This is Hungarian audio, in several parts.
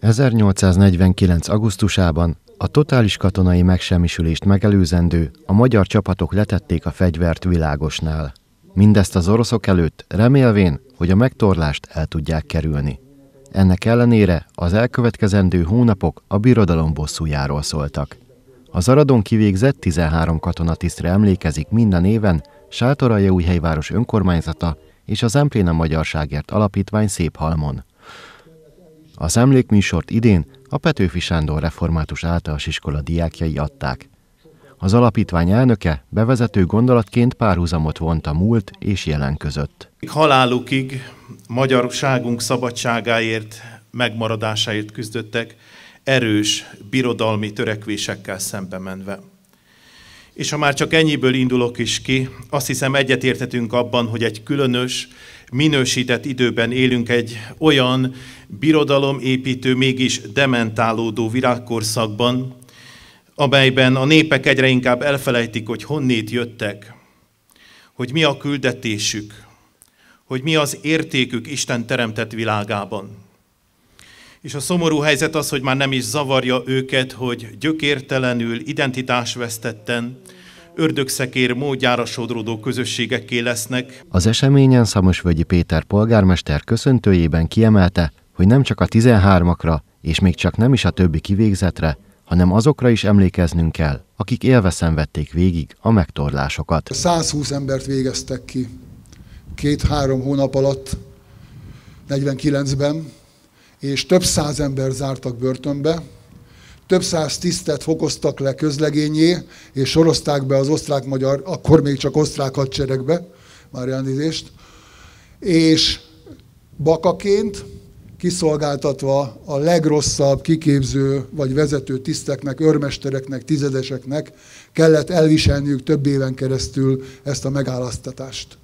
1849. augusztusában a totális katonai megsemmisülést megelőzendő a magyar csapatok letették a fegyvert világosnál. Mindezt az oroszok előtt, remélvén, hogy a megtorlást el tudják kerülni. Ennek ellenére az elkövetkezendő hónapok a birodalom bosszújáról szóltak. Az Aradon kivégzett 13 katonatisztre emlékezik minden éven Sátoraljaújhelyváros önkormányzata és az Empléna Magyarságért Alapítvány Széphalmon. Az emlékműsort idén a Petőfi Sándor Református Általános Iskola diákjai adták. Az alapítvány elnöke bevezető gondolatként párhuzamot vont a múlt és jelen között. Halálukig magyarságunk szabadságáért, megmaradásáért küzdöttek, erős birodalmi törekvésekkel szembe menve. És ha már csak ennyiből indulok is ki, azt hiszem egyetérthetünk abban, hogy egy különös minősített időben élünk egy olyan birodalomépítő, mégis dementálódó virágkorszakban, amelyben a népek egyre inkább elfelejtik, hogy honnét jöttek, hogy mi a küldetésük, hogy mi az értékük Isten teremtett világában. És a szomorú helyzet az, hogy már nem is zavarja őket, hogy gyökértelenül, identitásvesztetten, ördögszekér módjára sodródó közösségekké lesznek. Az eseményen Szamosvölgyi Péter polgármester köszöntőjében kiemelte, hogy nem csak a 13-akra, és még csak nem is a többi kivégzetre, hanem azokra is emlékeznünk kell, akik élve szenvedték végig a megtorlásokat. 120 embert végeztek ki két-három hónap alatt, 49-ben, és több száz ember zártak börtönbe, több száz tisztet fokoztak le közlegényé, és sorozták be az osztrák-magyar, akkor még csak osztrák hadseregbe, már elnézést, és bakaként kiszolgáltatva a legrosszabb kiképző vagy vezető tiszteknek, örmestereknek, tizedeseknek kellett elviselniük több éven keresztül ezt a megállasztatást.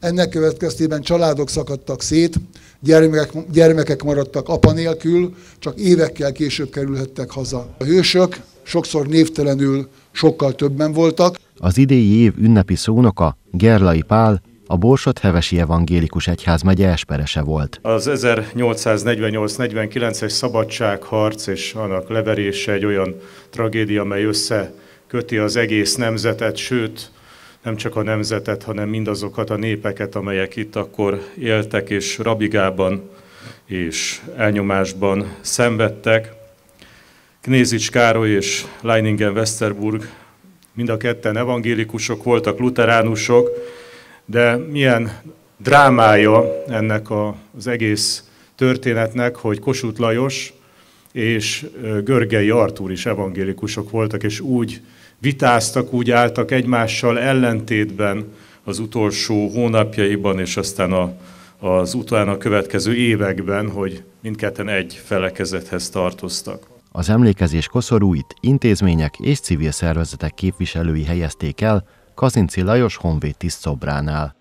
Ennek következtében családok szakadtak szét, gyermekek, gyermekek maradtak apa nélkül, csak évekkel később kerülhettek haza. A hősök sokszor névtelenül sokkal többen voltak. Az idei év ünnepi szónoka Gerlai Pál a Borsot Hevesi Evangélikus egyház megye esperese volt. Az 1848-49-es szabadságharc és annak leverése egy olyan tragédia, mely összeköti az egész nemzetet, sőt, nem csak a nemzetet, hanem mindazokat a népeket, amelyek itt akkor éltek és rabigában és elnyomásban szenvedtek. Knézics Károly és Leiningen Westerburg mind a ketten evangélikusok voltak, luteránusok, de milyen drámája ennek az egész történetnek, hogy Kossuth Lajos és Görgei Artúr is evangélikusok voltak, és úgy vitáztak, úgy álltak egymással ellentétben az utolsó hónapjaiban, és aztán a, az utána következő években, hogy mindketten egy felekezethez tartoztak. Az emlékezés koszorúit intézmények és civil szervezetek képviselői helyezték el Kazinci Lajos honvéd tiszt szobránál.